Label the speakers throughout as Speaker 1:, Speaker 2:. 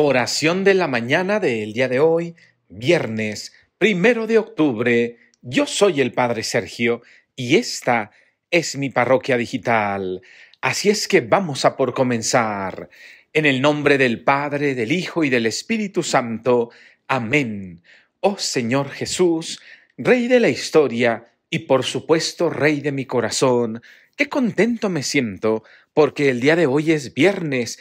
Speaker 1: Oración de la mañana del día de hoy, viernes, primero de octubre. Yo soy el Padre Sergio y esta es mi parroquia digital. Así es que vamos a por comenzar. En el nombre del Padre, del Hijo y del Espíritu Santo. Amén. Oh Señor Jesús, Rey de la historia y por supuesto Rey de mi corazón, qué contento me siento porque el día de hoy es viernes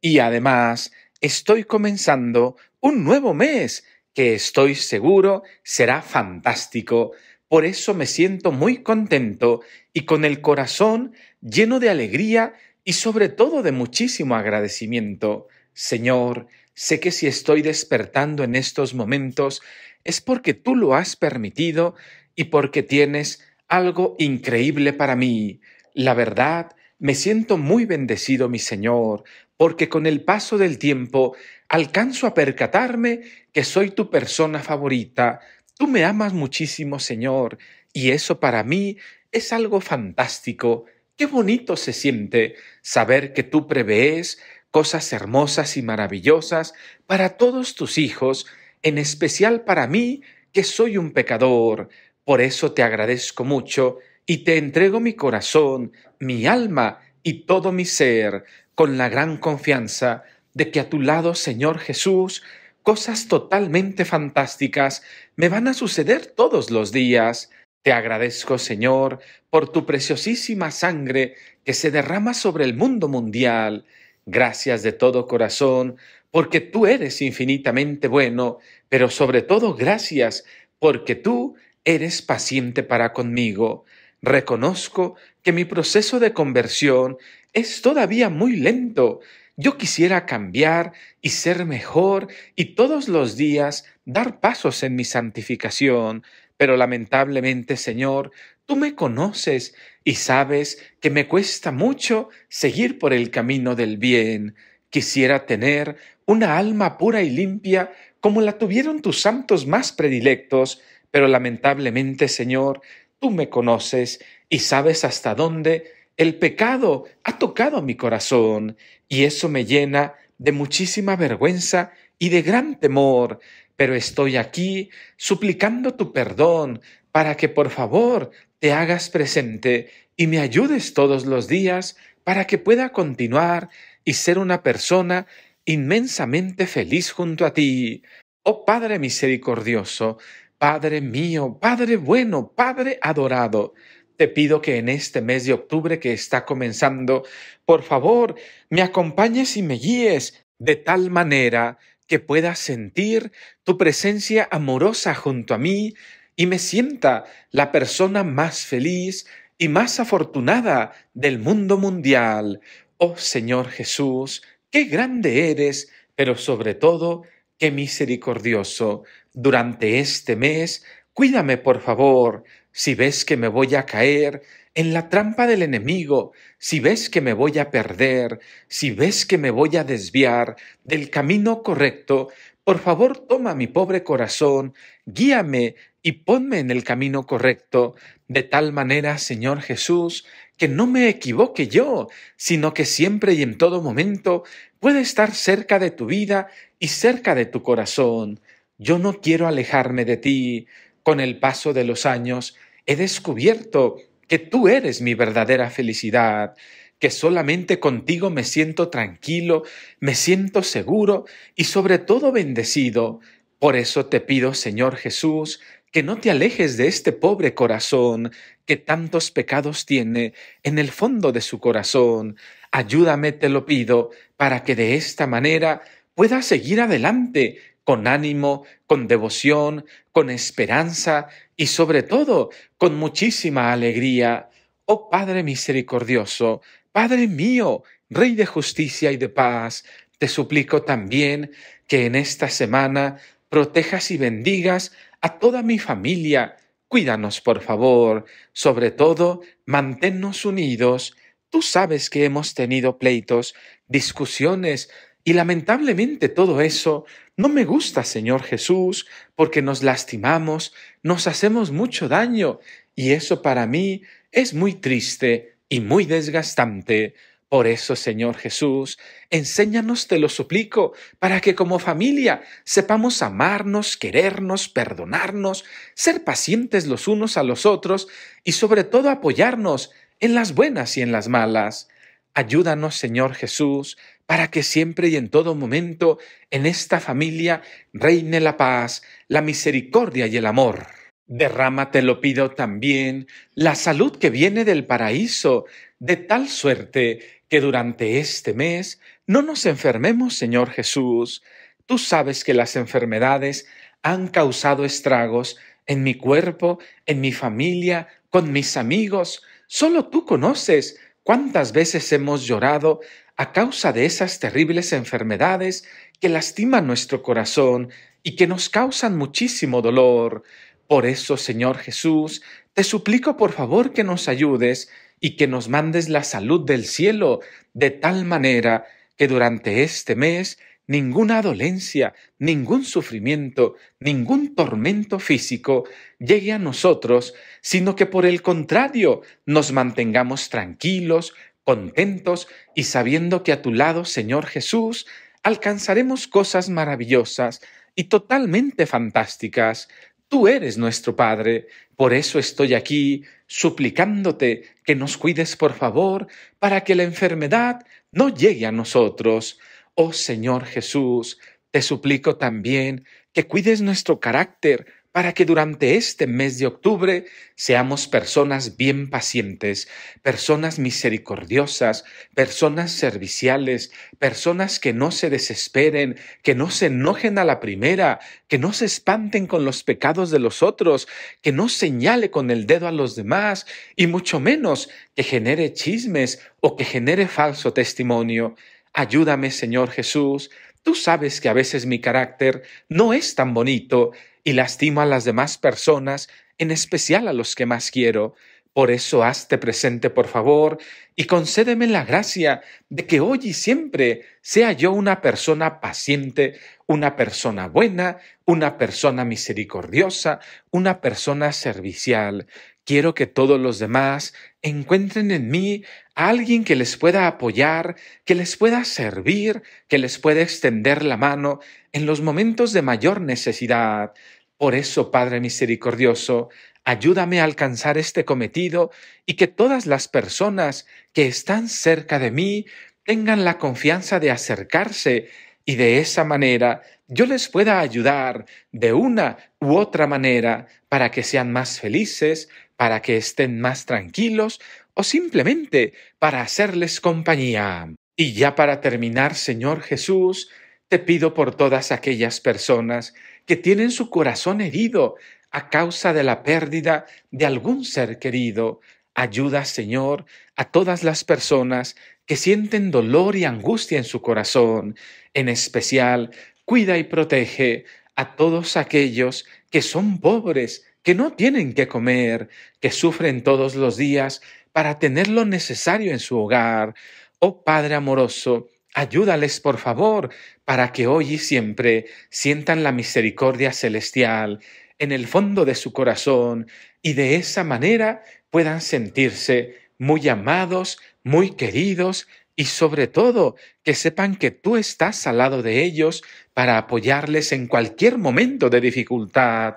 Speaker 1: y además estoy comenzando un nuevo mes que estoy seguro será fantástico. Por eso me siento muy contento y con el corazón lleno de alegría y sobre todo de muchísimo agradecimiento. Señor, sé que si estoy despertando en estos momentos es porque tú lo has permitido y porque tienes algo increíble para mí. La verdad, me siento muy bendecido, mi Señor, porque con el paso del tiempo alcanzo a percatarme que soy tu persona favorita, tú me amas muchísimo, Señor, y eso para mí es algo fantástico. Qué bonito se siente saber que tú prevees cosas hermosas y maravillosas para todos tus hijos, en especial para mí, que soy un pecador. Por eso te agradezco mucho y te entrego mi corazón, mi alma y todo mi ser con la gran confianza de que a tu lado, Señor Jesús, cosas totalmente fantásticas me van a suceder todos los días. Te agradezco, Señor, por tu preciosísima sangre que se derrama sobre el mundo mundial. Gracias de todo corazón, porque tú eres infinitamente bueno, pero sobre todo gracias porque tú eres paciente para conmigo. Reconozco que mi proceso de conversión es todavía muy lento. Yo quisiera cambiar y ser mejor y todos los días dar pasos en mi santificación, pero lamentablemente, Señor, tú me conoces y sabes que me cuesta mucho seguir por el camino del bien. Quisiera tener una alma pura y limpia como la tuvieron tus santos más predilectos, pero lamentablemente, Señor, tú me conoces y sabes hasta dónde el pecado ha tocado mi corazón y eso me llena de muchísima vergüenza y de gran temor, pero estoy aquí suplicando tu perdón para que por favor te hagas presente y me ayudes todos los días para que pueda continuar y ser una persona inmensamente feliz junto a ti. Oh Padre misericordioso, Padre mío, Padre bueno, Padre adorado, te pido que en este mes de octubre que está comenzando, por favor, me acompañes y me guíes de tal manera que pueda sentir tu presencia amorosa junto a mí y me sienta la persona más feliz y más afortunada del mundo mundial. Oh Señor Jesús, qué grande eres, pero sobre todo, qué misericordioso. Durante este mes, cuídame, por favor, si ves que me voy a caer en la trampa del enemigo, si ves que me voy a perder, si ves que me voy a desviar del camino correcto, por favor toma mi pobre corazón, guíame y ponme en el camino correcto, de tal manera, Señor Jesús, que no me equivoque yo, sino que siempre y en todo momento pueda estar cerca de tu vida y cerca de tu corazón. Yo no quiero alejarme de ti. Con el paso de los años, he descubierto que tú eres mi verdadera felicidad, que solamente contigo me siento tranquilo, me siento seguro y sobre todo bendecido. Por eso te pido, Señor Jesús, que no te alejes de este pobre corazón que tantos pecados tiene en el fondo de su corazón. Ayúdame, te lo pido, para que de esta manera pueda seguir adelante con ánimo, con devoción, con esperanza y sobre todo con muchísima alegría. Oh Padre misericordioso, Padre mío, Rey de justicia y de paz, te suplico también que en esta semana protejas y bendigas a toda mi familia. Cuídanos, por favor. Sobre todo, manténnos unidos. Tú sabes que hemos tenido pleitos, discusiones y lamentablemente todo eso no me gusta, Señor Jesús, porque nos lastimamos, nos hacemos mucho daño, y eso para mí es muy triste y muy desgastante. Por eso, Señor Jesús, enséñanos, te lo suplico, para que como familia sepamos amarnos, querernos, perdonarnos, ser pacientes los unos a los otros y sobre todo apoyarnos en las buenas y en las malas. Ayúdanos, Señor Jesús, para que siempre y en todo momento en esta familia reine la paz, la misericordia y el amor. Derrama, lo pido también, la salud que viene del paraíso, de tal suerte que durante este mes no nos enfermemos, Señor Jesús. Tú sabes que las enfermedades han causado estragos en mi cuerpo, en mi familia, con mis amigos. Solo tú conoces ¿Cuántas veces hemos llorado a causa de esas terribles enfermedades que lastiman nuestro corazón y que nos causan muchísimo dolor? Por eso, Señor Jesús, te suplico por favor que nos ayudes y que nos mandes la salud del cielo de tal manera que durante este mes ninguna dolencia, ningún sufrimiento, ningún tormento físico llegue a nosotros, sino que por el contrario nos mantengamos tranquilos, contentos y sabiendo que a tu lado, Señor Jesús, alcanzaremos cosas maravillosas y totalmente fantásticas. Tú eres nuestro Padre, por eso estoy aquí suplicándote que nos cuides por favor para que la enfermedad no llegue a nosotros Oh Señor Jesús, te suplico también que cuides nuestro carácter para que durante este mes de octubre seamos personas bien pacientes, personas misericordiosas, personas serviciales, personas que no se desesperen, que no se enojen a la primera, que no se espanten con los pecados de los otros, que no señale con el dedo a los demás y mucho menos que genere chismes o que genere falso testimonio. Ayúdame, Señor Jesús. Tú sabes que a veces mi carácter no es tan bonito y lastima a las demás personas, en especial a los que más quiero. Por eso hazte presente, por favor, y concédeme la gracia de que hoy y siempre sea yo una persona paciente, una persona buena, una persona misericordiosa, una persona servicial, Quiero que todos los demás encuentren en mí a alguien que les pueda apoyar, que les pueda servir, que les pueda extender la mano en los momentos de mayor necesidad. Por eso, Padre Misericordioso, ayúdame a alcanzar este cometido y que todas las personas que están cerca de mí tengan la confianza de acercarse y de esa manera yo les pueda ayudar de una u otra manera para que sean más felices, para que estén más tranquilos o simplemente para hacerles compañía. Y ya para terminar, Señor Jesús, te pido por todas aquellas personas que tienen su corazón herido a causa de la pérdida de algún ser querido. Ayuda, Señor, a todas las personas que sienten dolor y angustia en su corazón. En especial, cuida y protege a todos aquellos que son pobres que no tienen que comer, que sufren todos los días para tener lo necesario en su hogar. Oh Padre amoroso, ayúdales por favor para que hoy y siempre sientan la misericordia celestial en el fondo de su corazón y de esa manera puedan sentirse muy amados, muy queridos y sobre todo que sepan que tú estás al lado de ellos para apoyarles en cualquier momento de dificultad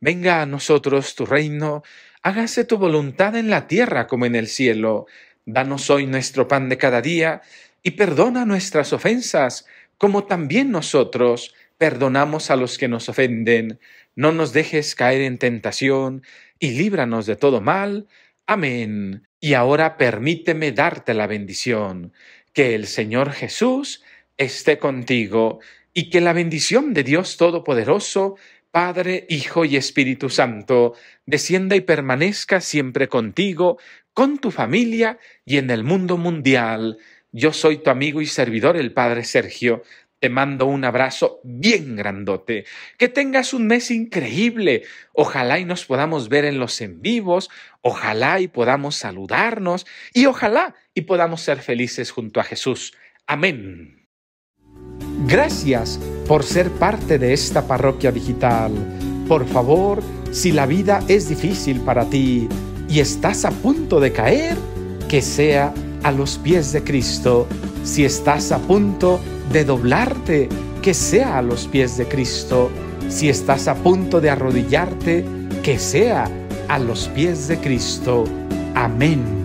Speaker 1: Venga a nosotros tu reino, hágase tu voluntad en la tierra como en el cielo. Danos hoy nuestro pan de cada día, y perdona nuestras ofensas, como también nosotros perdonamos a los que nos ofenden. No nos dejes caer en tentación, y líbranos de todo mal. Amén. Y ahora permíteme darte la bendición. Que el Señor Jesús esté contigo, y que la bendición de Dios Todopoderoso, Padre, Hijo y Espíritu Santo, descienda y permanezca siempre contigo, con tu familia y en el mundo mundial. Yo soy tu amigo y servidor, el Padre Sergio. Te mando un abrazo bien grandote. Que tengas un mes increíble. Ojalá y nos podamos ver en los en vivos. Ojalá y podamos saludarnos. Y ojalá y podamos ser felices junto a Jesús. Amén. Gracias por ser parte de esta parroquia digital. Por favor, si la vida es difícil para ti y estás a punto de caer, que sea a los pies de Cristo. Si estás a punto de doblarte, que sea a los pies de Cristo. Si estás a punto de arrodillarte, que sea a los pies de Cristo. Amén.